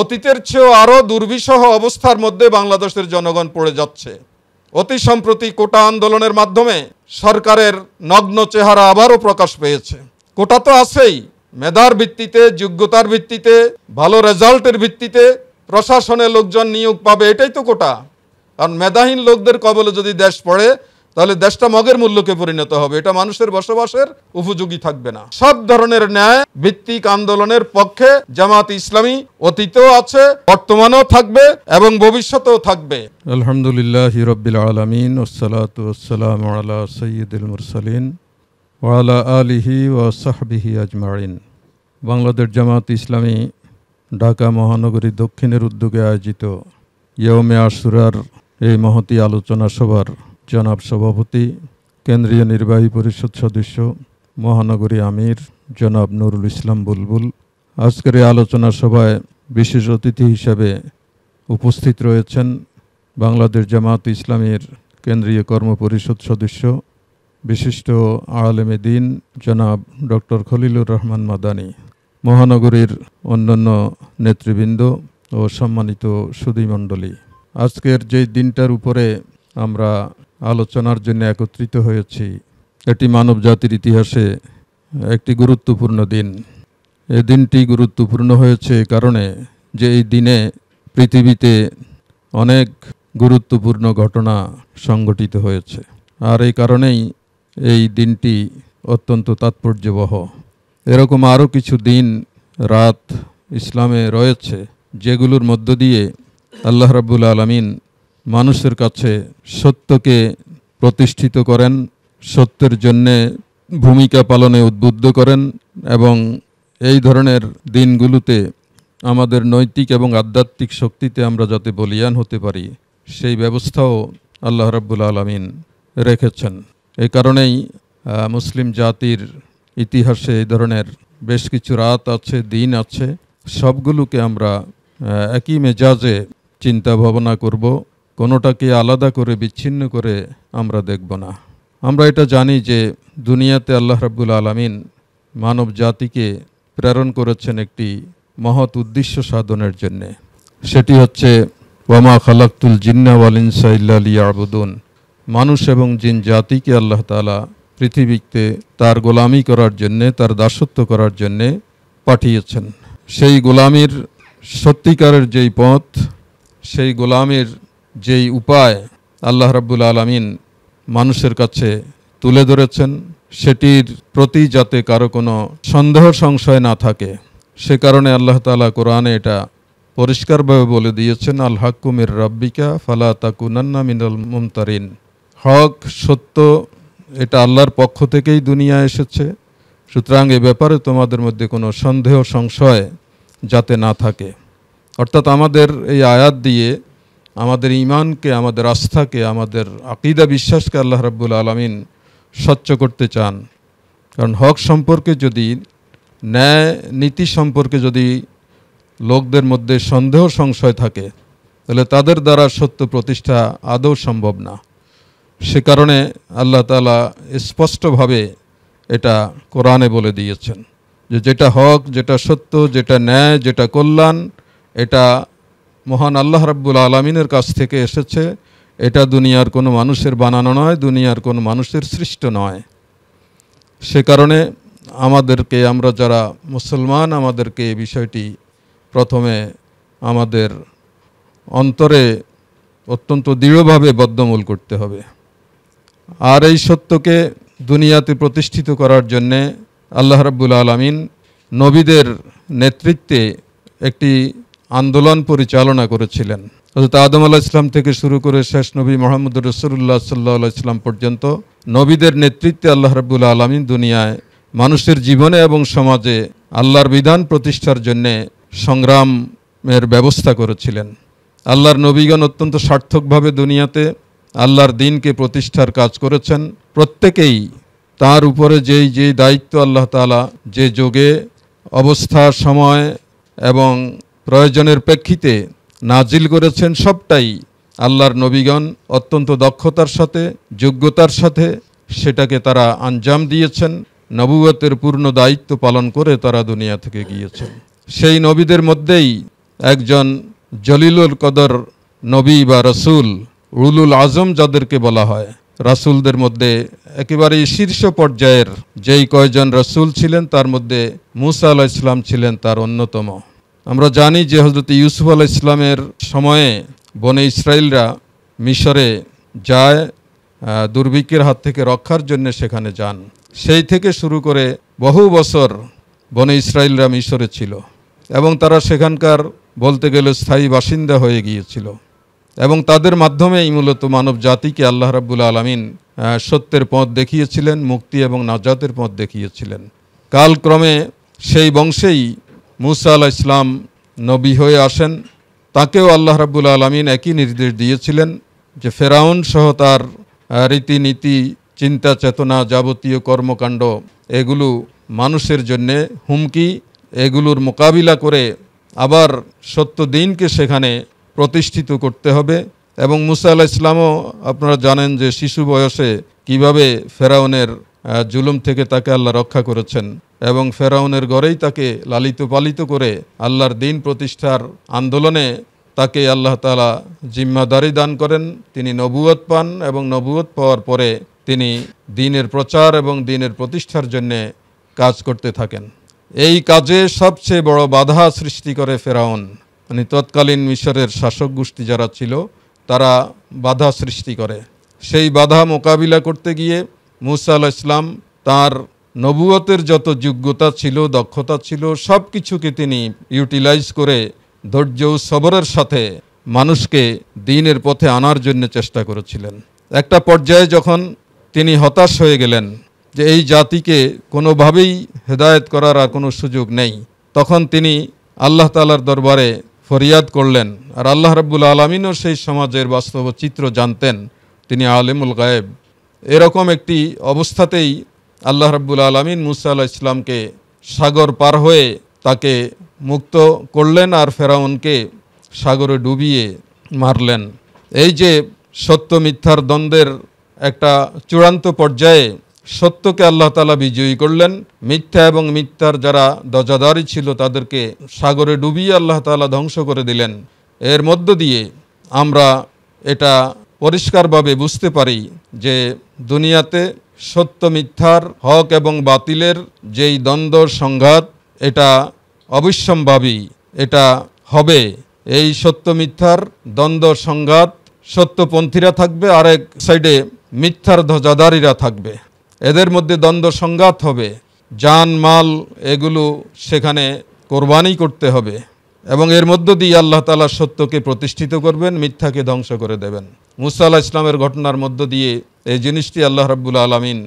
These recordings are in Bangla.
অতীতের চেয়েও আরও দুর্বিষহ অবস্থার মধ্যে বাংলাদেশের জনগণ পড়ে যাচ্ছে অতি সম্প্রতি কোটা আন্দোলনের মাধ্যমে সরকারের নগ্ন চেহারা আবারও প্রকাশ পেয়েছে কোটা তো আছেই মেধার ভিত্তিতে যোগ্যতার ভিত্তিতে ভালো রেজাল্টের ভিত্তিতে প্রশাসনে লোকজন নিয়োগ পাবে এটাই তো কোটা কারণ মেধাহীন লোকদের কবলে যদি দেশ পড়ে তাহলে দেশটা মগের মূল্যকে পরিণত হবে এটা মানুষের বসবাসের উপযোগী থাকবে না সব ধরনের ন্যায় ভিত্তিক আন্দোলনের পক্ষে জামাত ইসলামী অতীতও আছে বর্তমানেও থাকবে এবং ভবিষ্যতেও থাকবে আলহামদুলিল্লাহ হিরবিল আলমিন ওসালাতাম আলা সৈয়দুল মুরসালিন ওয়ালা আলিহি ও সাহবিহি আজমারিন বাংলাদেশ জামাত ইসলামী ঢাকা মহানগরী দক্ষিণের উদ্যোগে আয়োজিত ইয়মে আসুরার এই মহতি আলোচনা সভার জনাব সভাপতি কেন্দ্রীয় নির্বাহী পরিষদ সদস্য মহানগরী আমির জনাব নুরুল ইসলাম বুলবুল আজকের এই আলোচনা সভায় বিশেষ অতিথি হিসাবে উপস্থিত রয়েছেন বাংলাদেশ জামাত ইসলামের কেন্দ্রীয় কর্ম পরিষদ সদস্য বিশিষ্ট আলেমে দিন জনাব ডক্টর খলিলুর রহমান মাদানী মহানগরীর অন্যান্য নেতৃবৃন্দ ও সম্মানিত সুদীমণ্ডলী আজকের যে দিনটার উপরে আমরা আলোচনার জন্য একত্রিত হয়েছি এটি মানব জাতির ইতিহাসে একটি গুরুত্বপূর্ণ দিন এ দিনটি গুরুত্বপূর্ণ হয়েছে কারণে যে এই দিনে পৃথিবীতে অনেক গুরুত্বপূর্ণ ঘটনা সংঘটিত হয়েছে আর এই কারণেই এই দিনটি অত্যন্ত তাৎপর্যবহ এরকম আরও কিছু দিন রাত ইসলামে রয়েছে যেগুলোর মধ্য দিয়ে আল্লাহ রাবুল আলমিন মানুষের কাছে সত্যকে প্রতিষ্ঠিত করেন সত্যের জন্যে ভূমিকা পালনে উদ্বুদ্ধ করেন এবং এই ধরনের দিনগুলোতে আমাদের নৈতিক এবং আধ্যাত্মিক শক্তিতে আমরা যাতে বলিয়ান হতে পারি সেই ব্যবস্থাও আল্লাহ রাব্বুল আলমিন রেখেছেন এ কারণেই মুসলিম জাতির ইতিহাসে এই ধরনের বেশ কিছু রাত আছে দিন আছে সবগুলোকে আমরা একই মেজাজে চিন্তা ভাবনা করব কোনোটাকে আলাদা করে বিচ্ছিন্ন করে আমরা দেখব না আমরা এটা জানি যে দুনিয়াতে আল্লাহ রাব্বুল আলমিন মানব জাতিকে প্রেরণ করেছেন একটি মহৎ উদ্দেশ্য সাধনের জন্যে সেটি হচ্ছে ওয়ামা খালাক্তুল জিন্না ওয়ালিনসা ইল্লা আবুদুন মানুষ এবং জিন জাতিকে আল্লাহ তালা পৃথিবীতে তার গোলামি করার জন্যে তার দাসত্ব করার জন্যে পাঠিয়েছেন সেই গোলামির সত্যিকারের যেই পথ সেই গোলামের যেই উপায় আল্লাহ রাব্বুল আলমিন মানুষের কাছে তুলে ধরেছেন সেটির প্রতি যাতে কারো কোনো সন্দেহ সংশয় না থাকে সে কারণে আল্লাহ তালা কোরআনে এটা পরিষ্কারভাবে বলে দিয়েছেন আল হাকুমের রাব্বিকা ফালা তাকুনান্না মিনাল মুমতারিন হক সত্য এটা আল্লাহর পক্ষ থেকেই দুনিয়া এসেছে সুতরাং এ ব্যাপারে তোমাদের মধ্যে কোনো সন্দেহ সংশয় যাতে না থাকে অর্থাৎ আমাদের এই আয়াত দিয়ে আমাদের ইমানকে আমাদের আস্থাকে আমাদের আকিদা বিশ্বাসকে আল্লাহ রাব্বুল আলমিন স্বচ্ছ করতে চান কারণ হক সম্পর্কে যদি ন্যায় নীতি সম্পর্কে যদি লোকদের মধ্যে সন্দেহ সংশয় থাকে তাহলে তাদের দ্বারা সত্য প্রতিষ্ঠা আদৌ সম্ভব না সে কারণে আল্লাহ তালা স্পষ্টভাবে এটা কোরআনে বলে দিয়েছেন যে যেটা হক যেটা সত্য যেটা ন্যায় যেটা কল্যাণ এটা মহান আল্লাহ রাব্বুল আলমিনের কাছ থেকে এসেছে এটা দুনিয়ার কোনো মানুষের বানানো নয় দুনিয়ার কোনো মানুষের সৃষ্ট নয় সে কারণে আমাদেরকে আমরা যারা মুসলমান আমাদেরকে এই বিষয়টি প্রথমে আমাদের অন্তরে অত্যন্ত দৃঢ়ভাবে বদ্ধমূল করতে হবে আর এই সত্যকে দুনিয়াতে প্রতিষ্ঠিত করার জন্যে আল্লাহ রাব্বুল আলমিন নবীদের নেতৃত্বে একটি আন্দোলন পরিচালনা করেছিলেন হজরত আদম আলাহ ইসলাম থেকে শুরু করে শেষ নবী মোহাম্মদ রসুল্লাহ সাল্লাহ ইসলাম পর্যন্ত নবীদের নেতৃত্বে আল্লাহ রাবুল আলমী দুনিয়ায় মানুষের জীবনে এবং সমাজে আল্লাহর বিধান প্রতিষ্ঠার জন্যে সংগ্রামের ব্যবস্থা করেছিলেন আল্লাহর নবীগণ অত্যন্ত সার্থকভাবে দুনিয়াতে আল্লাহর দিনকে প্রতিষ্ঠার কাজ করেছেন প্রত্যেকেই তার উপরে যেই যেই দায়িত্ব আল্লাহ তালা যে যোগে অবস্থা সময় এবং প্রয়োজনের প্রেক্ষিতে নাজিল করেছেন সবটাই আল্লাহর নবীগণ অত্যন্ত দক্ষতার সাথে যোগ্যতার সাথে সেটাকে তারা আঞ্জাম দিয়েছেন নবুয়তের পূর্ণ দায়িত্ব পালন করে তারা দুনিয়া থেকে গিয়েছেন সেই নবীদের মধ্যেই একজন জলিলুল কদর নবী বা রসুল উলুল আজম যাদেরকে বলা হয় রাসুলদের মধ্যে একেবারে শীর্ষ পর্যায়ের যেই কয়জন রসুল ছিলেন তার মধ্যে মুসা আল ইসলাম ছিলেন তার অন্যতম আমরা জানি যে হজরত ইউসুফ আল ইসলামের সময়ে বনে ইসরায়েলরা মিশরে যায় দুর্ভিক্ষের হাত থেকে রক্ষার জন্য সেখানে যান সেই থেকে শুরু করে বহু বছর বনে ইসরায়েলরা মিশরে ছিল এবং তারা সেখানকার বলতে গেলে স্থায়ী বাসিন্দা হয়ে গিয়েছিল এবং তাদের মাধ্যমেই মূলত মানব জাতিকে আল্লাহ রাবুল আলমিন সত্যের পথ দেখিয়েছিলেন মুক্তি এবং নাজাতের পথ দেখিয়েছিলেন কালক্রমে সেই বংশেই মুসা আল্লাহ ইসলাম নবী হয়ে আসেন তাকেও আল্লাহ রাবুল আলমিন একই নির্দেশ দিয়েছিলেন যে ফেরাউন সহ তার রীতিনীতি চিন্তা চেতনা যাবতীয় কর্মকাণ্ড এগুলো মানুষের জন্যে হুমকি এগুলোর মোকাবিলা করে আবার সত্য দিনকে সেখানে প্রতিষ্ঠিত করতে হবে এবং মুসা আল্লাহ ইসলামও আপনারা জানেন যে শিশু বয়সে কিভাবে ফেরাউনের জুলুম থেকে তাকে আল্লাহ রক্ষা করেছেন এবং ফেরাউনের গড়েই তাকে লালিত পালিত করে আল্লাহর দিন প্রতিষ্ঠার আন্দোলনে তাকে আল্লাহ তালা জিম্মাদারি দান করেন তিনি নবুয়ত পান এবং নবুয়ত পাওয়ার পরে তিনি দিনের প্রচার এবং দিনের প্রতিষ্ঠার জন্যে কাজ করতে থাকেন এই কাজে সবচেয়ে বড় বাধা সৃষ্টি করে ফেরাউন মানে তৎকালীন মিশরের শাসক গোষ্ঠী যারা ছিল তারা বাধা সৃষ্টি করে সেই বাধা মোকাবিলা করতে গিয়ে মুসা আল্লাহ ইসলাম তার নবুয়তের যত যোগ্যতা ছিল দক্ষতা ছিল সব কিছুকে তিনি ইউটিলাইজ করে ধৈর্য সবরের সাথে মানুষকে দিনের পথে আনার জন্য চেষ্টা করেছিলেন একটা পর্যায়ে যখন তিনি হতাশ হয়ে গেলেন যে এই জাতিকে কোনোভাবেই হেদায়ত করার আর কোনো সুযোগ নেই তখন তিনি আল্লাহ তালার দরবারে ফরিয়াদ করলেন আর আল্লাহ রাব্বুল আলমিনও সেই সমাজের বাস্তব চিত্র জানতেন তিনি আলিমুল গায়েব এরকম একটি অবস্থাতেই আল্লাহ রাব্বুল আলমিন মুসা আল্লাহ ইসলামকে সাগর পার হয়ে তাকে মুক্ত করলেন আর ফেরাউনকে সাগরে ডুবিয়ে মারলেন এই যে সত্য মিথ্যার দ্বন্দ্বের একটা চূড়ান্ত পর্যায়ে সত্যকে আল্লাহ তালা বিজয়ী করলেন মিথ্যা এবং মিথ্যার যারা দজাদারি ছিল তাদেরকে সাগরে ডুবিয়ে আল্লাহ তালা ধ্বংস করে দিলেন এর মধ্য দিয়ে আমরা এটা পরিষ্কারভাবে বুঝতে পারি যে দুনিয়াতে সত্য মিথ্যার হক এবং বাতিলের যেই দ্বন্দ্ব সংঘাত এটা অবশ্যম্ভাবী এটা হবে এই সত্য মিথ্যার দ্বন্দ্ব সংঘাত সত্যপন্থীরা থাকবে আর এক সাইডে মিথ্যার ধ্বজাদারীরা থাকবে এদের মধ্যে দ্বন্দ্ব সংঘাত হবে যান মাল এগুলো সেখানে কোরবানি করতে হবে এবং এর মধ্য দিয়ে আল্লাহ তালা সত্যকে প্রতিষ্ঠিত করবেন মিথ্যাকে ধ্বংস করে দেবেন মুসা আল্লাহ ইসলামের ঘটনার মধ্য দিয়ে এই জিনিসটি আল্লাহ রাব্বুল আলমিন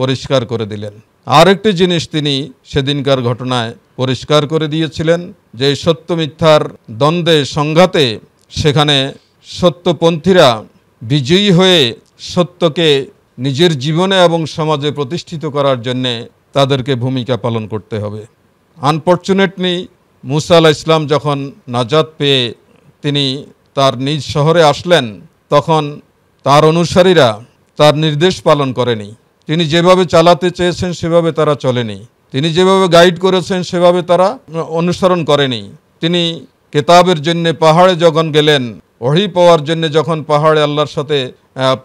পরিষ্কার করে দিলেন আরেকটি জিনিস তিনি সেদিনকার ঘটনায় পরিষ্কার করে দিয়েছিলেন যে সত্য মিথ্যার দ্বন্দ্বে সংঘাতে সেখানে সত্যপন্থীরা বিজয়ী হয়ে সত্যকে নিজের জীবনে এবং সমাজে প্রতিষ্ঠিত করার জন্যে তাদেরকে ভূমিকা পালন করতে হবে আনফর্চুনেটলি মুসা আলাহ ইসলাম যখন নাজাদ পেয়ে তিনি তার নিজ শহরে আসলেন তখন তার অনুসারীরা তার নির্দেশ পালন করেনি তিনি যেভাবে চালাতে চেয়েছেন সেভাবে তারা চলেনি তিনি যেভাবে গাইড করেছেন সেভাবে তারা অনুসরণ করেনি তিনি কেতাবের জন্য পাহাড়ে যখন গেলেন ওহি পাওয়ার জন্য যখন পাহাড়ে আল্লাহর সাথে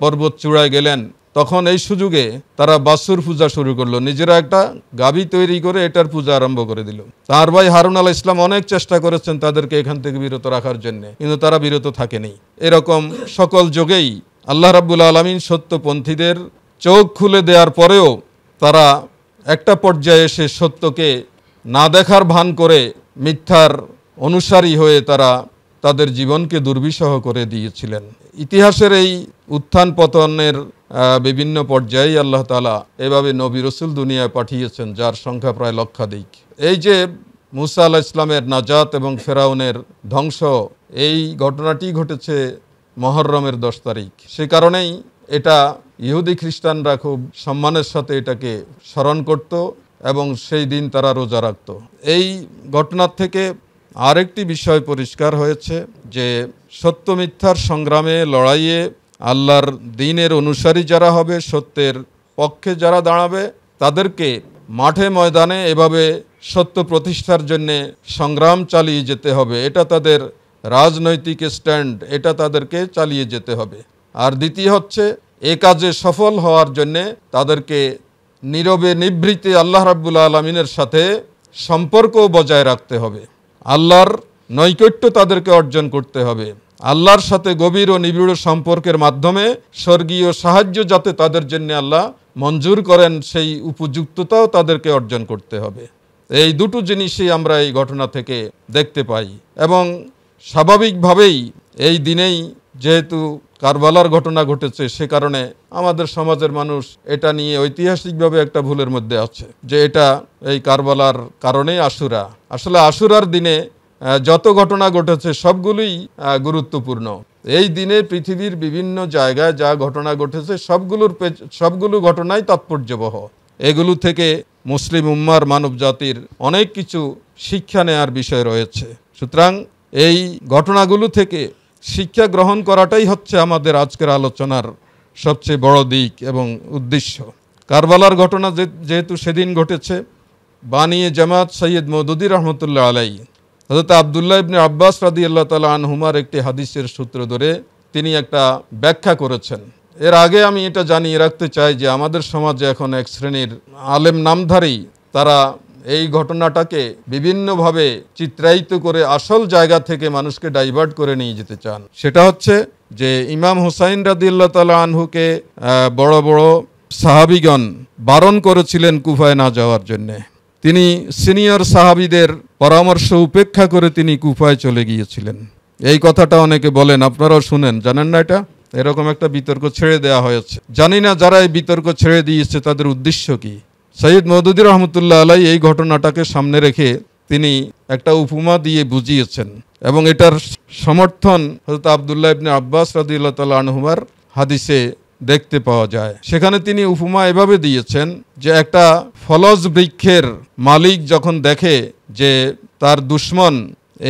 পর্বত চূড়ায় গেলেন তখন এই সুযোগে তারা বাসুর পূজা শুরু করলো নিজেরা একটা গাভি তৈরি করে এটার পূজা আরম্ভ করে দিল তার ভাই হারুন আল ইসলাম অনেক চেষ্টা করেছেন তাদেরকে এখান থেকে বিরত রাখার জন্য কিন্তু তারা বিরত থাকেনি এরকম সকল যোগেই আল্লাহ রাবুল আলমিন সত্যপন্থীদের চোখ খুলে দেওয়ার পরেও তারা একটা পর্যায়ে এসে সত্যকে না দেখার ভান করে মিথ্যার অনুসারী হয়ে তারা তাদের জীবনকে দুর্বিষহ করে দিয়েছিলেন ইতিহাসের এই উত্থান পতনের বিভিন্ন পর্যায়ে আল্লাহ তালা এভাবে নবী রসুল দুনিয়ায় পাঠিয়েছেন যার সংখ্যা প্রায় লক্ষাধিক এই যে মুসা আল্লাহ ইসলামের নাজাত এবং ফেরাউনের ধ্বংস এই ঘটনাটি ঘটেছে মহরমের দশ তারিখ সে কারণেই এটা ইহুদি খ্রিস্টানরা খুব সম্মানের সাথে এটাকে স্মরণ করত এবং সেই দিন তারা রোজা রাখত এই ঘটনার থেকে আরেকটি বিষয় পরিষ্কার হয়েছে যে সত্য মিথ্যার সংগ্রামে লড়াইয়ে আল্লাহর দিনের অনুসারী যারা হবে সত্যের পক্ষে যারা দাঁড়াবে তাদেরকে মাঠে ময়দানে এভাবে সত্য প্রতিষ্ঠার জন্যে সংগ্রাম চালিয়ে যেতে হবে এটা তাদের রাজনৈতিক স্ট্যান্ড এটা তাদেরকে চালিয়ে যেতে হবে আর দ্বিতীয় হচ্ছে এ কাজে সফল হওয়ার জন্যে তাদেরকে নীরবে নিভৃতে আল্লাহ রাবুল আলমিনের সাথে সম্পর্ক বজায় রাখতে হবে আল্লাহর নৈকট্য তাদেরকে অর্জন করতে হবে আল্লাহর সাথে গভীর ও নিবিড় সম্পর্কের মাধ্যমে স্বর্গীয় সাহায্য যাতে তাদের জন্য আল্লাহ মঞ্জুর করেন সেই উপযুক্ততাও তাদেরকে অর্জন করতে হবে এই দুটো জিনিসই আমরা এই ঘটনা থেকে দেখতে পাই এবং স্বাভাবিকভাবেই এই দিনেই যেহেতু কারবালার ঘটনা ঘটেছে সে কারণে আমাদের সমাজের মানুষ এটা নিয়ে ঐতিহাসিকভাবে একটা ভুলের মধ্যে আছে যে এটা এই কারবালার কারণেই আশুরা আসলে আশুরার দিনে যত ঘটনা ঘটেছে সবগুলোই গুরুত্বপূর্ণ এই দিনে পৃথিবীর বিভিন্ন জায়গায় যা ঘটনা ঘটেছে সবগুলোর সবগুলো ঘটনাই তাৎপর্যবহ এগুলো থেকে মুসলিম উম্মার মানব জাতির অনেক কিছু শিক্ষা নেয়ার বিষয় রয়েছে সুতরাং এই ঘটনাগুলো থেকে শিক্ষা গ্রহণ করাটাই হচ্ছে আমাদের আজকের আলোচনার সবচেয়ে বড় দিক এবং উদ্দেশ্য কারবালার ঘটনা যেহেতু সেদিন ঘটেছে বানিয়ে জামাত সৈয়দ মদুদি রহমতুল্লাহ আলাই হজরত আবদুল্লাহ ইবনে আব্বাস রাদি আল্লাহ তালা আনহুমার একটি হাদিসের সূত্র ধরে তিনি একটা ব্যাখ্যা করেছেন এর আগে আমি এটা জানিয়ে রাখতে চাই যে আমাদের সমাজে এখন এক শ্রেণীর আলেম নামধারী তারা এই ঘটনাটাকে বিভিন্নভাবে চিত্রায়িত করে আসল জায়গা থেকে মানুষকে ডাইভার্ট করে নিয়ে যেতে চান সেটা হচ্ছে যে ইমাম হুসাইন রাদিল্লা তালা আনহুকে বড় বড় সাহাবিগণ বারণ করেছিলেন কুফায় না যাওয়ার জন্যে তিনি সিনিয়র সাহাবিদের পরামর্শ উপেক্ষা করে তিনি কুফায় চলে গিয়েছিলেন এই কথাটা অনেকে বলেন আপনারাও শুনেন জানেন না এটা এরকম একটা বিতর্ক ছেড়ে দেওয়া হয়েছে জানি না যারা এই বিতর্ক ছেড়ে দিয়েছে তাদের উদ্দেশ্য কী সৈয়দ মদুদি রহমতুল্লাহ আলাই এই ঘটনাটাকে সামনে রেখে তিনি একটা উপমা দিয়ে বুঝিয়েছেন এবং এটার সমর্থন হজরত আবদুল্লাহ ইবনে আব্বাস রাদিল্লা তাল আনহুমার হাদিসে দেখতে পাওয়া যায় সেখানে তিনি উপমা এভাবে দিয়েছেন যে একটা ফলজ বৃক্ষের মালিক যখন দেখে যে তার দুশ্মন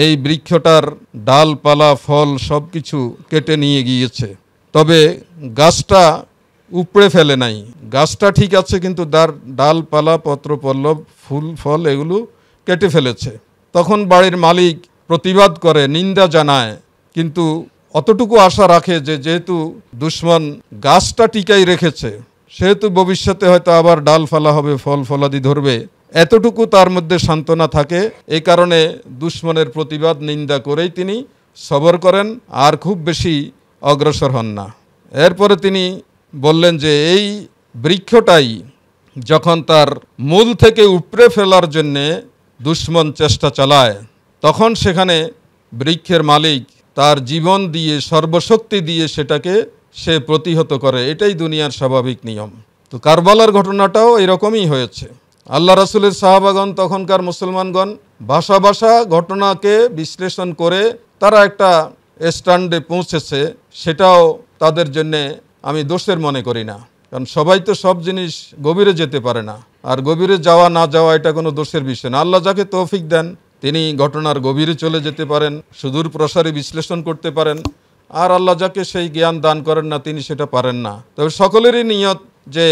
এই বৃক্ষটার ডালপালা ফল সব কিছু কেটে নিয়ে গিয়েছে তবে গাছটা উপড়ে ফেলে নাই গাছটা ঠিক আছে কিন্তু তার ডালপালা পল্লব ফুল ফল এগুলো কেটে ফেলেছে তখন বাড়ির মালিক প্রতিবাদ করে নিন্দা জানায় কিন্তু অতটুকু আশা রাখে যে যেহেতু দুশ্মন গাছটা টিকাই রেখেছে সেহেতু ভবিষ্যতে হয়তো আবার ডাল ফালা হবে ফল ফলাদি ধরবে এতটুকু তার মধ্যে সান্ত্বনা থাকে এই কারণে দুশ্মনের প্রতিবাদ নিন্দা করেই তিনি সবর করেন আর খুব বেশি অগ্রসর হন না এরপরে তিনি বললেন যে এই বৃক্ষটাই যখন তার মূল থেকে উপড়ে ফেলার জন্যে দুশ্মন চেষ্টা চালায় তখন সেখানে বৃক্ষের মালিক তার জীবন দিয়ে সর্বশক্তি দিয়ে সেটাকে সে প্রতিহত করে এটাই দুনিয়ার স্বাভাবিক নিয়ম তো কারবালার ঘটনাটাও এরকমই হয়েছে আল্লাহ রাসুলের সাহাবাগণ তখনকার মুসলমানগণ ভাষা ভাষা ঘটনাকে বিশ্লেষণ করে তারা একটা স্ট্যান্ডে পৌঁছেছে সেটাও তাদের জন্যে আমি দোষের মনে করি না কারণ সবাই তো সব জিনিস গভীরে যেতে পারে না আর গভীরে যাওয়া না যাওয়া এটা কোনো দোষের বিষয় না আল্লাহ যাকে তৌফিক দেন তিনি ঘটনার গভীরে চলে যেতে পারেন সুদূর প্রসারে বিশ্লেষণ করতে পারেন আর আল্লাহ যাকে সেই জ্ঞান দান করেন না তিনি সেটা পারেন না তবে সকলেরই নিয়ত যে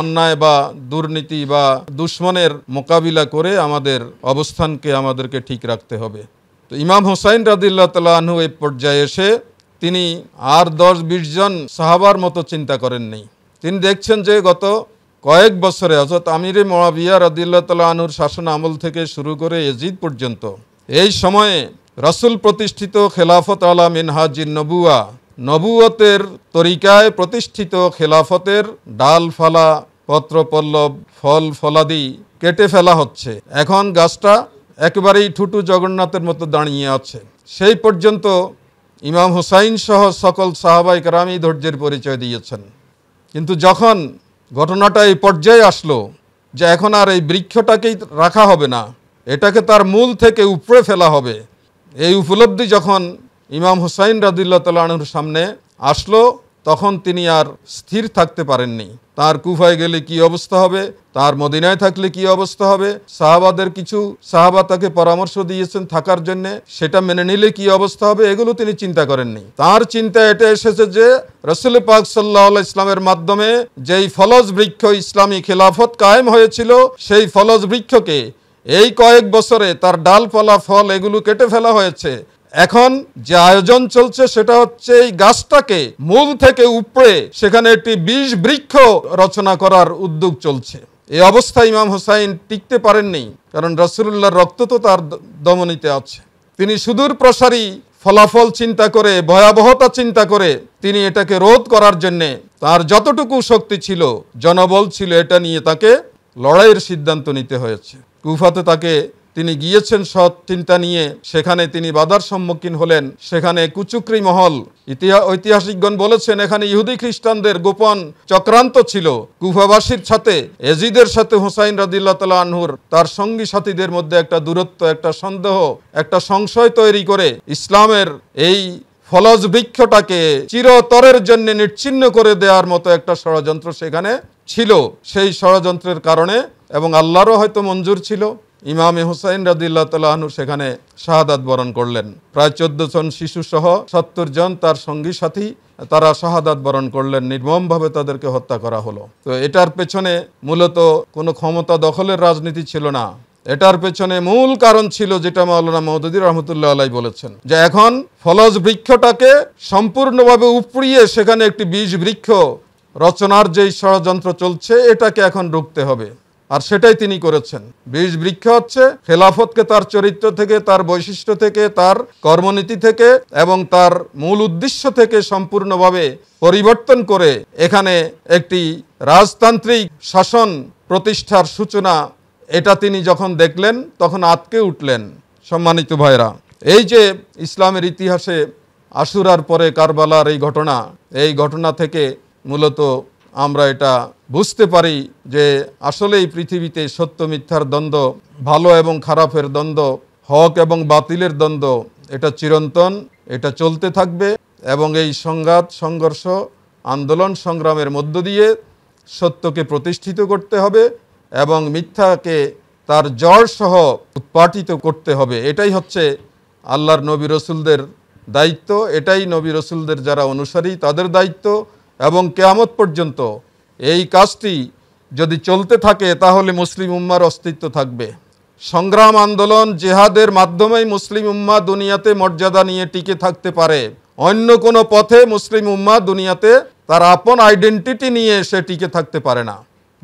অন্যায় বা দুর্নীতি বা দুশ্মনের মোকাবিলা করে আমাদের অবস্থানকে আমাদেরকে ঠিক রাখতে হবে তো ইমাম হোসাইন রাদিল্লা তালা এই পর্যায়ে এসে তিনি আর দশ বিশ জন সাহাবার মতো চিন্তা করেননি তিনি দেখছেন যে গত কয়েক বছরে অর্থাৎ আমিরে মহাবিয়া রদিল্লা তাল আনুর শাসন আমল থেকে শুরু করে এজিদ পর্যন্ত এই সময়ে রসুল প্রতিষ্ঠিত খেলাফত আলা মিনহাজিন নবুয়া নবুয়তের তরিকায় প্রতিষ্ঠিত খেলাফতের ডাল ফালা পত্রপল্লব ফল ফলাদি কেটে ফেলা হচ্ছে এখন গাছটা একেবারেই ঠুটু জগন্নাথের মতো দাঁড়িয়ে আছে সেই পর্যন্ত ইমাম হুসাইন সহ সকল সাহাবাই কারামই ধৈর্যের পরিচয় দিয়েছেন কিন্তু যখন ঘটনাটা এই পর্যায়ে আসলো যে এখন আর এই বৃক্ষটাকেই রাখা হবে না এটাকে তার মূল থেকে উপড়ে ফেলা হবে এই উপলব্ধি যখন ইমাম হুসাইন রাদিল্লা তালাহনুর সামনে আসলো তখন তিনি আর স্থির থাকতে পারেননি তার কুফায় গেলে কি অবস্থা হবে তার মদিনায় থাকলে কি অবস্থা হবে সাহাবাদের কিছু সাহাবা তাকে পরামর্শ দিয়েছেন থাকার জন্য সেটা মেনে নিলে কি অবস্থা হবে এগুলো তিনি চিন্তা করেননি তার চিন্তা এটা এসেছে যে রসুল পাক সাল্লাহ ইসলামের মাধ্যমে যেই ফলজ বৃক্ষ ইসলামী খেলাফত কায়েম হয়েছিল সেই ফলজ বৃক্ষকে এই কয়েক বছরে তার ডাল ফলা ফল এগুলো কেটে ফেলা হয়েছে এখন যে আয়োজন চলছে সেটা হচ্ছে এই গাছটাকে মূল থেকে উপড়ে সেখানে একটি বিষ বৃক্ষ রচনা করার উদ্যোগ চলছে এই অবস্থায় ইমাম হোসাইন টিকতে পারেননি কারণ রসুল্লাহর রক্ত তো তার দমনীতে আছে তিনি সুদূর প্রসারী ফলাফল চিন্তা করে ভয়াবহতা চিন্তা করে তিনি এটাকে রোধ করার জন্যে তার যতটুকু শক্তি ছিল জনবল ছিল এটা নিয়ে তাকে লড়াইয়ের সিদ্ধান্ত নিতে হয়েছে কুফাতে তাকে তিনি গিয়েছেন সৎ চিন্তা নিয়ে সেখানে তিনি বাধার সম্মুখীন হলেন সেখানে কুচুকরি মহল ইতিহাস ঐতিহাসিকগণ বলেছেন এখানে ইহুদি খ্রিস্টানদের গোপন চক্রান্ত ছিল কুফাবাসীর সাথে এজিদের সাথে হুসাইন রাজিল্লা তালা আনহুর তার সঙ্গী সাথীদের মধ্যে একটা দূরত্ব একটা সন্দেহ একটা সংশয় তৈরি করে ইসলামের এই ফলজ বৃক্ষটাকে চিরতরের জন্য নিচ্ছিন্ন করে দেওয়ার মতো একটা ষড়যন্ত্র সেখানে ছিল সেই ষড়যন্ত্রের কারণে এবং আল্লাহরও হয়তো মঞ্জুর ছিল ইমামে হুসাইন রাদিল্লা তালাহনু সেখানে শাহাদাত বরণ করলেন প্রায় চোদ্দ জন শিশু সহ সত্তর জন তার সঙ্গী সাথী তারা শাহাদাত বরণ করলেন নির্মমভাবে তাদেরকে হত্যা করা হলো তো এটার পেছনে মূলত কোনো ক্ষমতা দখলের রাজনীতি ছিল না এটার পেছনে মূল কারণ ছিল যেটা মাওলানা মহদুদি রহমতুল্লাহ আলাই বলেছেন যে এখন ফলজ বৃক্ষটাকে সম্পূর্ণভাবে উপড়িয়ে সেখানে একটি বীজ বৃক্ষ রচনার যেই ষড়যন্ত্র চলছে এটাকে এখন রুখতে হবে আর সেটাই তিনি করেছেন বীজ বৃক্ষ হচ্ছে খেলাফতকে তার চরিত্র থেকে তার বৈশিষ্ট্য থেকে তার কর্মনীতি থেকে এবং তার মূল উদ্দেশ্য থেকে সম্পূর্ণভাবে পরিবর্তন করে এখানে একটি রাজতান্ত্রিক শাসন প্রতিষ্ঠার সূচনা এটা তিনি যখন দেখলেন তখন আতকে উঠলেন সম্মানিত ভাইরা এই যে ইসলামের ইতিহাসে আশুরার পরে কারবালার এই ঘটনা এই ঘটনা থেকে মূলত আমরা এটা বুঝতে পারি যে আসলে এই পৃথিবীতে সত্য মিথ্যার দ্বন্দ্ব ভালো এবং খারাপের দ্বন্দ্ব হক এবং বাতিলের দ্বন্দ্ব এটা চিরন্তন এটা চলতে থাকবে এবং এই সংঘাত সংঘর্ষ আন্দোলন সংগ্রামের মধ্য দিয়ে সত্যকে প্রতিষ্ঠিত করতে হবে এবং মিথ্যাকে তার জ্বর সহ উৎপাটিত করতে হবে এটাই হচ্ছে আল্লাহর নবী রসুলদের দায়িত্ব এটাই নবী রসুলদের যারা অনুসারী তাদের দায়িত্ব এবং কেয়ামত পর্যন্ত এই কাজটি যদি চলতে থাকে তাহলে মুসলিম উম্মার অস্তিত্ব থাকবে সংগ্রাম আন্দোলন জেহাদের মাধ্যমেই মুসলিম উম্মা দুনিয়াতে মর্যাদা নিয়ে টিকে থাকতে পারে অন্য কোনো পথে মুসলিম উম্মা দুনিয়াতে তার আপন আইডেন্টিটি নিয়ে সে টিকে থাকতে পারে না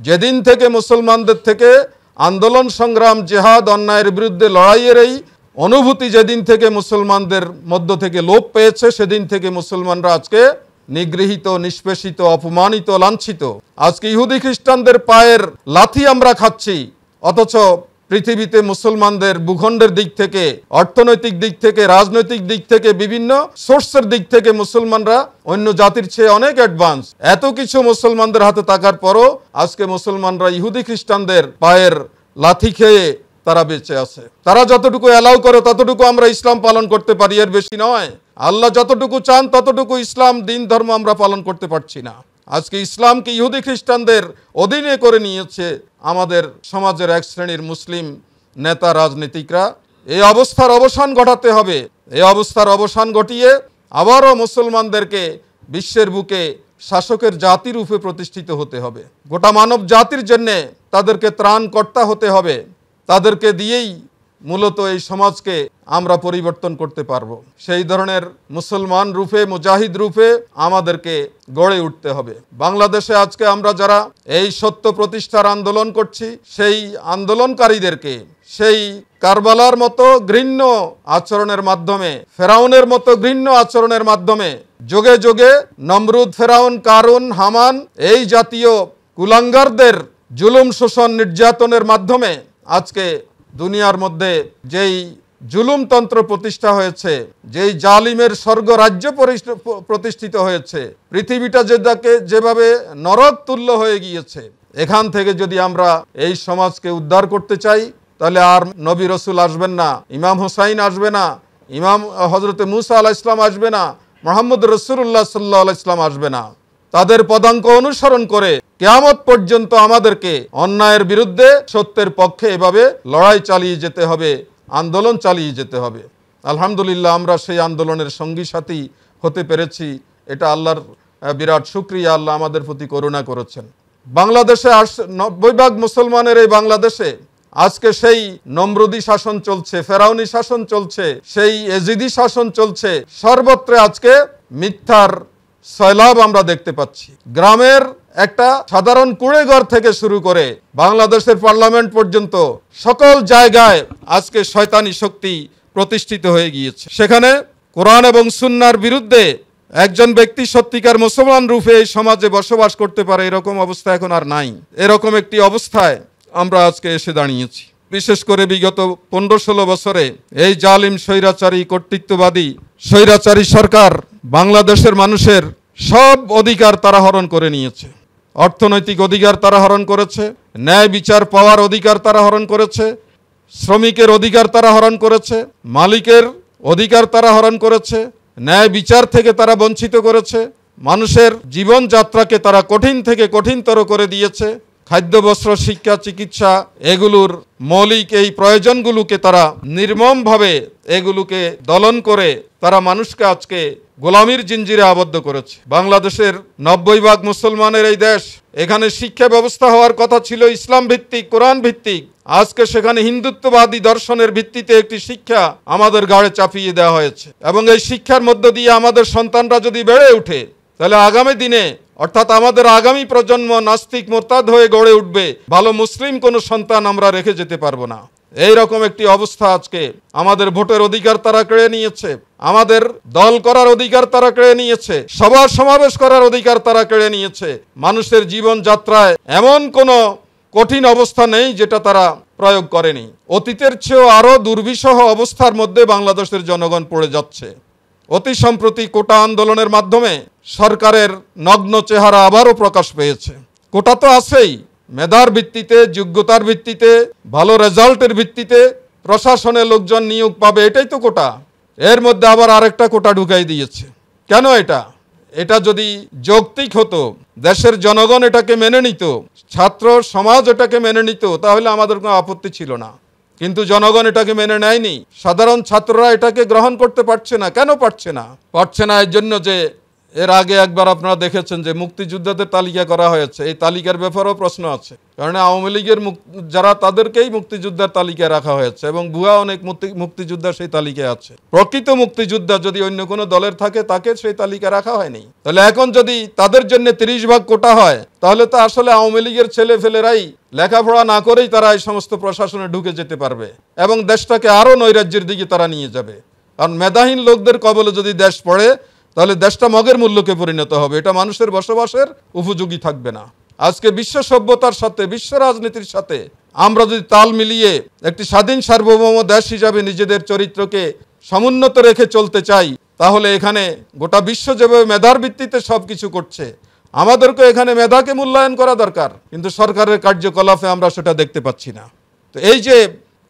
যেদিন থেকে মুসলমানদের থেকে আন্দোলন সংগ্রাম জেহাদ অন্যায়ের বিরুদ্ধে লড়াইয়ের এই অনুভূতি যেদিন থেকে মুসলমানদের মধ্য থেকে লোপ পেয়েছে সেদিন থেকে মুসলমানরা আজকে নিগৃহীত নিষ্পেষিত অপমানিত লাঞ্ছিত আজকে ইহুদি খ্রিস্টানদের পায়ের লাথি আমরা খাচ্ছি অথচ পৃথিবীতে মুসলমানদের ভূখণ্ডের দিক থেকে অর্থনৈতিক দিক থেকে রাজনৈতিক দিক থেকে বিভিন্ন সোর্সের দিক থেকে মুসলমানরা অন্য জাতির চেয়ে অনেক অ্যাডভান্স এত কিছু মুসলমানদের হাতে থাকার পরও আজকে মুসলমানরা ইহুদি খ্রিস্টানদের পায়ের লাথি খেয়ে তারা বেঁচে আছে তারা যতটুকু অ্যালাউ করে ততটুকু আমরা ইসলাম পালন করতে পারি এর বেশি নয় আল্লাহ যতটুকু চান ততটুকু ইসলাম দিন ধর্ম আমরা পালন করতে পারছি না আজকে ইসলামকে ইহুদি খ্রিস্টানদের অধীনে করে নিয়েছে আমাদের সমাজের এক শ্রেণীর মুসলিম নেতা রাজনীতিকরা এই অবস্থার অবসান ঘটাতে হবে এই অবস্থার অবসান ঘটিয়ে আবারও মুসলমানদেরকে বিশ্বের বুকে শাসকের জাতিরূপে রূপে প্রতিষ্ঠিত হতে হবে গোটা মানব জাতির জন্যে তাদেরকে ত্রাণকর্তা হতে হবে তাদেরকে দিয়েই মূলত এই সমাজকে আমরা পরিবর্তন করতে পারব সেই ধরনের মুসলমান রূপে মুজাহিদ রূপে আমাদেরকে গড়ে উঠতে হবে বাংলাদেশে আজকে আমরা যারা এই সত্য প্রতিষ্ঠার আন্দোলন করছি সেই আন্দোলনকারীদেরকে সেই কারবালার মতো ঘৃণ্য আচরণের মাধ্যমে ফেরাউনের মতো ঘৃণ্য আচরণের মাধ্যমে যোগে যোগে নমরুদ ফেরাউন কারুন হামান এই জাতীয় কুলাঙ্গারদের জুলুম শোষণ নির্যাতনের মাধ্যমে আজকে দুনিয়ার মধ্যে যেই জুলুমতন্ত্র প্রতিষ্ঠা হয়েছে যেই জালিমের স্বর্গ রাজ্য প্রতিষ্ঠিত হয়েছে পৃথিবীটা যেটাকে যেভাবে নরক তুল্য হয়ে গিয়েছে এখান থেকে যদি আমরা এই সমাজকে উদ্ধার করতে চাই তাহলে আর নবী রসুল আসবেন না ইমাম হুসাইন আসবে না ইমাম হজরতে মুসা আলাহ ইসলাম আসবে না মোহাম্মদ রসুল্লাহ সাল্লাহ ইসলাম আসবে না তাদের পদাঙ্ক অনুসরণ করে কেয়ামত পর্যন্ত আমাদেরকে অন্যায়ের বিরুদ্ধে সত্যের পক্ষে এভাবে লড়াই চালিয়ে যেতে হবে আন্দোলন চালিয়ে যেতে হবে আলহামদুলিল্লাহ আমরা সেই আন্দোলনের সঙ্গী সাথী হতে পেরেছি এটা আল্লাহর বিরাট সুক্রিয়া আল্লাহ আমাদের প্রতি করুণা করেছেন বাংলাদেশে আস নব্বই ভাগ মুসলমানের এই বাংলাদেশে আজকে সেই নম্রদি শাসন চলছে ফেরাউনি শাসন চলছে সেই এজিদি শাসন চলছে সর্বত্রে আজকে মিথ্যার সয়লাভ আমরা দেখতে পাচ্ছি গ্রামের একটা সাধারণ কুড়েঘর থেকে শুরু করে বাংলাদেশের পার্লামেন্ট পর্যন্ত সকল জায়গায় আজকে শয়তানি শক্তি প্রতিষ্ঠিত হয়ে গিয়েছে সেখানে কোরআন এবং সুন্নার বিরুদ্ধে একজন ব্যক্তি সত্যিকার মুসলমান রূপে এই সমাজে বসবাস করতে পারে এরকম অবস্থা এখন আর নাই এরকম একটি অবস্থায় আমরা আজকে এসে দাঁড়িয়েছি বিশেষ করে বিগত পনেরো ষোলো বছরে এই জালিম স্বৈরাচারী কর্তৃত্ববাদী স্বৈরাচারী সরকার বাংলাদেশের মানুষের সব অধিকার তারা হরণ করে নিয়েছে অর্থনৈতিক অধিকার তারা হরণ করেছে ন্যায় বিচার পাওয়ার অধিকার তারা হরণ করেছে শ্রমিকের অধিকার তারা হরণ করেছে মালিকের অধিকার তারা হরণ করেছে ন্যায় বিচার থেকে তারা বঞ্চিত করেছে মানুষের জীবনযাত্রাকে তারা কঠিন থেকে কঠিনতর করে দিয়েছে খাদ্য বস্ত্র শিক্ষা চিকিৎসা এগুলোর মৌলিক এই প্রয়োজনগুলোকে তারা নির্মমভাবে এগুলোকে দলন করে তারা মানুষকে আজকে গোলামির জিঞ্জিরে আবদ্ধ করেছে বাংলাদেশের নব্বই ভাগ মুসলমানের এই দেশ এখানে শিক্ষা ব্যবস্থা হওয়ার কথা ছিল ইসলাম ভিত্তিক কোরআন ভিত্তিক আজকে সেখানে হিন্দুত্ববাদী দর্শনের ভিত্তিতে একটি শিক্ষা আমাদের গাড়ে চাপিয়ে দেওয়া হয়েছে এবং এই শিক্ষার মধ্য দিয়ে আমাদের সন্তানরা যদি বেড়ে ওঠে তাহলে আগামী দিনে অর্থাৎ আমাদের আগামী প্রজন্ম নাস্তিক মোরতাদ হয়ে গড়ে উঠবে ভালো মুসলিম কোনো সন্তান আমরা রেখে যেতে পারবো না এই রকম একটি অবস্থা আজকে আমাদের ভোটের অধিকার তারা কেড়ে নিয়েছে আমাদের দল করার অধিকার তারা কেড়ে নিয়েছে সভা সমাবেশ করার অধিকার তারা কেড়ে নিয়েছে মানুষের জীবন যাত্রায় এমন কোনো কঠিন অবস্থা নেই যেটা তারা প্রয়োগ করেনি অতীতের চেয়েও আরও দুর্বিষহ অবস্থার মধ্যে বাংলাদেশের জনগণ পড়ে যাচ্ছে অতি সম্প্রতি কোটা আন্দোলনের মাধ্যমে সরকারের নগ্ন চেহারা আবারও প্রকাশ পেয়েছে কোটা তো আছেই মেধার ভিত্তিতে যোগ্যতার ভিত্তিতে ভালো রেজাল্টের ভিত্তিতে প্রশাসনে লোকজন নিয়োগ পাবে এটাই তো কোটা এর মধ্যে আবার আরেকটা কোটা ঢুকাই দিয়েছে কেন এটা এটা যদি যৌক্তিক হতো দেশের জনগণ এটাকে মেনে নিত ছাত্র সমাজ এটাকে মেনে নিত তাহলে আমাদের কোনো আপত্তি ছিল না কিন্তু জনগণ এটাকে মেনে নেয়নি সাধারণ ছাত্ররা এটাকে গ্রহণ করতে পারছে না কেন পারছে না পারছে না এর জন্য যে এর আগে একবার আপনারা দেখেছেন যে মুক্তিযোদ্ধাদের তালিকা করা হয়েছে এই তালিকার ব্যাপারেও প্রশ্ন আছে কারণ আওয়ামী লীগের যারা তাদেরকেই মুক্তিযোদ্ধার তালিকায় রাখা হয়েছে এবং ভুয়া অনেক মুক্তিযোদ্ধা সেই তালিকায় আছে প্রকৃত মুক্তিযোদ্ধা যদি অন্য কোনো দলের থাকে তাকে সেই তালিকা রাখা হয়নি তাহলে এখন যদি তাদের জন্য তিরিশ ভাগ কোটা হয় তাহলে তো আসলে আওয়ামী লীগের ছেলে ফেলেরাই লেখাপড়া না করেই তারা এই সমস্ত প্রশাসনে ঢুকে যেতে পারবে এবং দেশটাকে আরও নৈরাজ্যের দিকে তারা নিয়ে যাবে কারণ মেধাহীন লোকদের কবলে যদি দেশ পড়ে তাহলে দেশটা মগের মূল্যকে পরিণত হবে এটা মানুষের বসবাসের উপযোগী থাকবে না আজকে বিশ্ব সভ্যতার সাথে বিশ্ব রাজনীতির সাথে আমরা যদি তাল মিলিয়ে একটি স্বাধীন সার্বভৌম দেশ হিসাবে নিজেদের চরিত্রকে সমুন্নত রেখে চলতে চাই তাহলে এখানে গোটা বিশ্ব যেভাবে মেধার ভিত্তিতে সব কিছু করছে আমাদেরকে এখানে মেধাকে মূল্যায়ন করা দরকার কিন্তু সরকারের কার্যকলাপে আমরা সেটা দেখতে পাচ্ছি না তো এই যে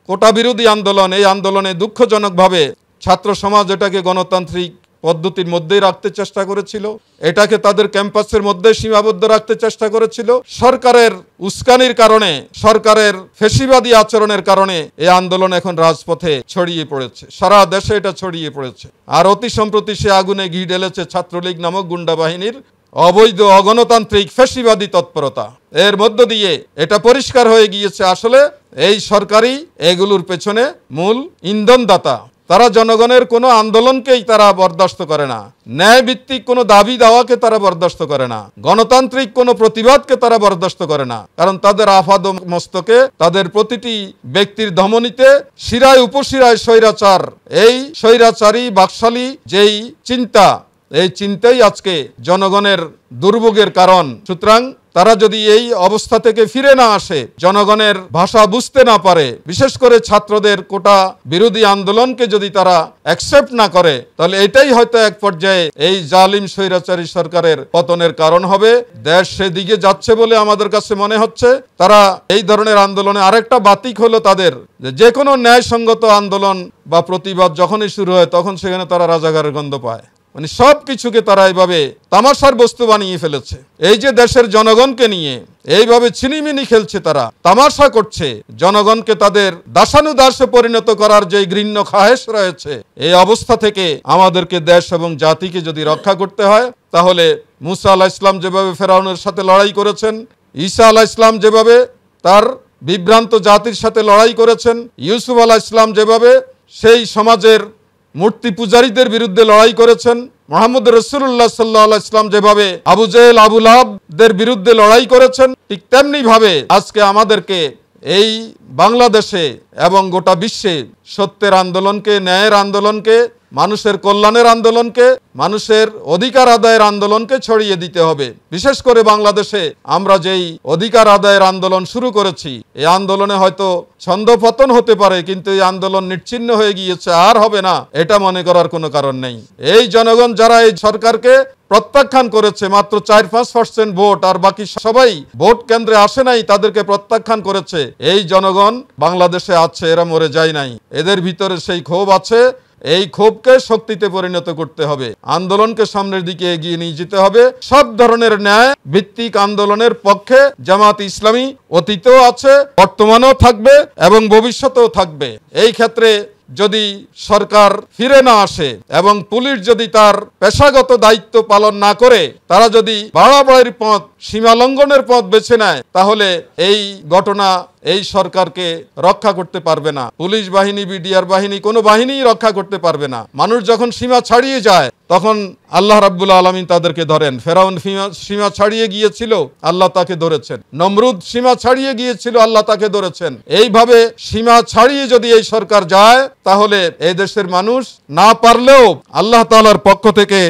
কোটা বিরোধী আন্দোলন এই আন্দোলনে দুঃখজনকভাবে ছাত্র সমাজ এটাকে গণতান্ত্রিক পদ্ধতির মধ্যেই রাখতে চেষ্টা করেছিল এটাকে তাদের ক্যাম্পাসের মধ্যে সীমাবদ্ধ রাখতে চেষ্টা করেছিল সরকারের উস্কানির কারণে সরকারের ফেসিবাদী আচরণের কারণে এই আন্দোলন এখন রাজপথে ছড়িয়ে পড়েছে সারা দেশে এটা ছড়িয়ে পড়েছে আর অতি সম্প্রতি সে আগুনে ঘি ঢেলেছে ছাত্রলীগ নামক গুন্ডা বাহিনীর অবৈধ অগণতান্ত্রিক ফেসিবাদী তৎপরতা এর মধ্য দিয়ে এটা পরিষ্কার হয়ে গিয়েছে আসলে এই সরকারি এগুলোর পেছনে মূল ইন্ধনদাতা তারা জনগণের কোনো আন্দোলনকেই তারা বরদাস্ত করে না ন্যায় ভিত্তিক কোনো দাবি দাওয়াকে তারা বরদাস্ত করে না গণতান্ত্রিক কোনো প্রতিবাদকে তারা বরদাস্ত করে না কারণ তাদের আফাদ মস্তকে তাদের প্রতিটি ব্যক্তির ধমনীতে শিরায় উপশিরায় স্বৈরাচার এই স্বৈরাচারী বাকশালী যেই চিন্তা এই চিন্তাই আজকে জনগণের দুর্ভোগের কারণ সুতরাং তারা যদি এই অবস্থা থেকে ফিরে না আসে জনগণের ভাষা বুঝতে না পারে বিশেষ করে ছাত্রদের কোটা বিরোধী আন্দোলনকে যদি তারা অ্যাকসেপ্ট না করে তাহলে এটাই হয়তো এক পর্যায়ে এই জালিম স্বৈরাচারী সরকারের পতনের কারণ হবে দেশ সেদিকে যাচ্ছে বলে আমাদের কাছে মনে হচ্ছে তারা এই ধরনের আন্দোলনে আরেকটা বাতিক হলো তাদের যে কোনো ন্যায়সঙ্গত আন্দোলন বা প্রতিবাদ যখনই শুরু হয় তখন সেখানে তারা রাজাগারের গন্ধ পায় মানে সব কিছুকে তারা এভাবে তামাশার বস্তু বানিয়ে ফেলেছে এই যে দেশের জনগণকে নিয়ে এইভাবে ছিনিমিনি খেলছে তারা তামাশা করছে জনগণকে তাদের দাসানুদাসে পরিণত করার যে ঘৃণ্য খাহেস রয়েছে এই অবস্থা থেকে আমাদেরকে দেশ এবং জাতিকে যদি রক্ষা করতে হয় তাহলে মুসা আল্লাহ ইসলাম যেভাবে ফেরাউনের সাথে লড়াই করেছেন ঈসা আল্লাহ ইসলাম যেভাবে তার বিভ্রান্ত জাতির সাথে লড়াই করেছেন ইউসুফ আলাহ ইসলাম যেভাবে সেই সমাজের মূর্তি পূজারীদের বিরুদ্ধে লড়াই করেছেন মোহাম্মদ রসুল্লাহ সাল্লা ইসলাম যেভাবে আবু জেল বিরুদ্ধে লড়াই করেছেন ঠিক তেমনি ভাবে আজকে আমাদেরকে এই বাংলাদেশে এবং গোটা বিশ্বে সত্যের আন্দোলনকে ন্যায়ের আন্দোলনকে মানুষের কল্যাণের আন্দোলনকে মানুষের অধিকার আদায়ের আন্দোলনকে ছড়িয়ে দিতে হবে বিশেষ করে বাংলাদেশে আমরা যেই অধিকার আদায়ের আন্দোলন শুরু করেছি এই আন্দোলনে হয়তো ছন্দপতন হতে পারে কিন্তু এই আন্দোলন নিচ্ছিন্ন হয়ে গিয়েছে আর হবে না এটা মনে করার কোনো কারণ নেই এই জনগণ যারা এই সরকারকে প্রত্যাখ্যান করেছে মাত্র চার পাঁচ পার্সেন্ট ভোট আর বাকি সবাই ভোট কেন্দ্রে আসে নাই তাদেরকে প্রত্যাখ্যান করেছে এই জনগণ বাংলাদেশে আছে এরা মরে যায় নাই এদের ভিতরে সেই ক্ষোভ আছে এই ক্ষোভকে শক্তিতে পরিণত করতে হবে আন্দোলনকে সামনের দিকে এগিয়ে নিয়ে যেতে হবে সব ধরনের ন্যায় ভিত্তিক আন্দোলনের পক্ষে জামাত ইসলামী অতীতেও আছে বর্তমানেও থাকবে এবং ভবিষ্যতেও থাকবে এই ক্ষেত্রে যদি সরকার ফিরে না আসে এবং পুলিশ যদি তার পেশাগত দায়িত্ব পালন না করে তারা যদি বাড়াবাড়ির পথ সীমালঙ্ঘনের পথ বেছে নেয় তাহলে এই ঘটনা এই সরকারকে রক্ষা করতে পারবে না পুলিশ বাহিনী বিডিআর বাহিনী কোনো বাহিনীই রক্ষা করতে পারবে না মানুষ যখন সীমা ছাড়িয়ে যায় তখন আল্লাহ রাবুল আলমিন তাদেরকে ধরেন ফেরাউন সীমা ছাড়িয়ে গিয়েছিল আল্লাহ তাকে ধরেছেন নমরুদ সীমা ছাড়িয়ে গিয়েছিল আল্লাহ তাকে ধরেছেন এইভাবে সীমা ছাড়িয়ে যদি এই সরকার যায় তাহলে এই দেশের মানুষ না পারলেও আল্লাহ তালার পক্ষ থেকে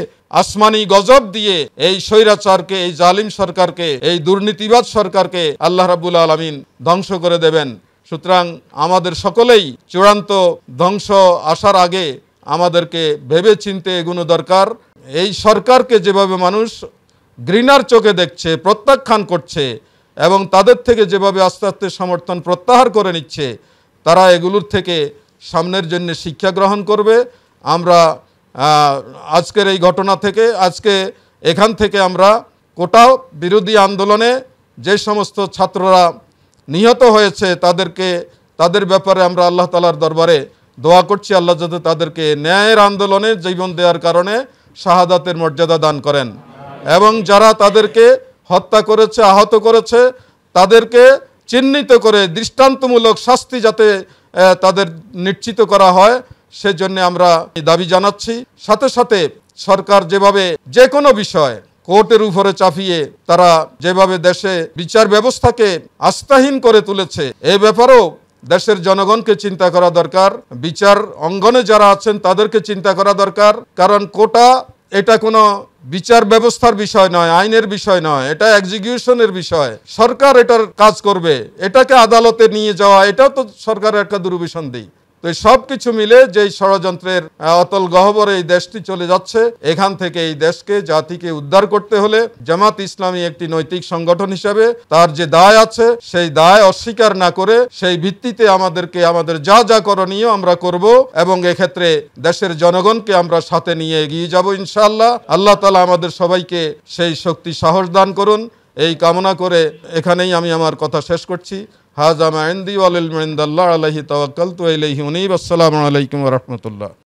আসমানি গজব দিয়ে এই স্বৈরাচারকে এই জালিম সরকারকে এই দুর্নীতিবাদ সরকারকে আল্লাহ রাবুল আলমিন ধ্বংস করে দেবেন সুতরাং আমাদের সকলেই চূড়ান্ত ধ্বংস আসার আগে আমাদেরকে ভেবে চিনতে এগুনো দরকার এই সরকারকে যেভাবে মানুষ ঘৃণার চোখে দেখছে প্রত্যাখ্যান করছে এবং তাদের থেকে যেভাবে আস্তে আস্তে সমর্থন প্রত্যাহার করে নিচ্ছে তারা এগুলোর থেকে সামনের জন্য শিক্ষা গ্রহণ করবে আমরা আজকের এই ঘটনা থেকে আজকে এখান থেকে আমরা কোটা বিরোধী আন্দোলনে যে সমস্ত ছাত্ররা নিহত হয়েছে তাদেরকে তাদের ব্যাপারে আমরা আল্লাহ তালার দরবারে দোয়া করছি আল্লাহ যাতে তাদেরকে ন্যায়ের আন্দোলনে জীবন দেওয়ার কারণে শাহাদাতের মর্যাদা দান করেন এবং যারা তাদেরকে হত্যা করেছে আহত করেছে তাদেরকে চিহ্নিত করে দৃষ্টান্তমূলক শাস্তি যাতে তাদের নিশ্চিত করা হয় সেজন্য আমরা দাবি জানাচ্ছি সাথে সাথে সরকার যেভাবে যে কোনো বিষয় কোর্টের উপরে চাপিয়ে তারা যেভাবে দেশে বিচার ব্যবস্থাকে আস্থাহীন করে তুলেছে এ ব্যাপারেও দেশের জনগণকে চিন্তা করা দরকার বিচার অঙ্গনে যারা আছেন তাদেরকে চিন্তা করা দরকার কারণ কোটা এটা কোনো বিচার ব্যবস্থার বিষয় নয় আইনের বিষয় নয় এটা এক্সিকিউশনের বিষয় সরকার এটার কাজ করবে এটাকে আদালতে নিয়ে যাওয়া এটাও তো সরকারের একটা দুরুবিসন্ধি তো সব কিছু মিলে যেই ষড়যন্ত্রের অতল গহবরে এই দেশটি চলে যাচ্ছে এখান থেকে এই দেশকে জাতিকে উদ্ধার করতে হলে জামাত ইসলামী একটি নৈতিক সংগঠন হিসাবে তার যে দায় আছে সেই দায় অস্বীকার না করে সেই ভিত্তিতে আমাদেরকে আমাদের যা যা করণীয় আমরা করব এবং এক্ষেত্রে দেশের জনগণকে আমরা সাথে নিয়ে এগিয়ে যাব ইনশাল্লাহ আল্লাহ তালা আমাদের সবাইকে সেই শক্তি সাহস দান করুন এই কামনা করে এখানেই আমি আমার কথা শেষ করছি হাজামা আমা ইন্দি আলিল আলহি তওয়াক্কাল তু আলহি উনিব আসসালামু আলাইকুম রহমতুল্লাহ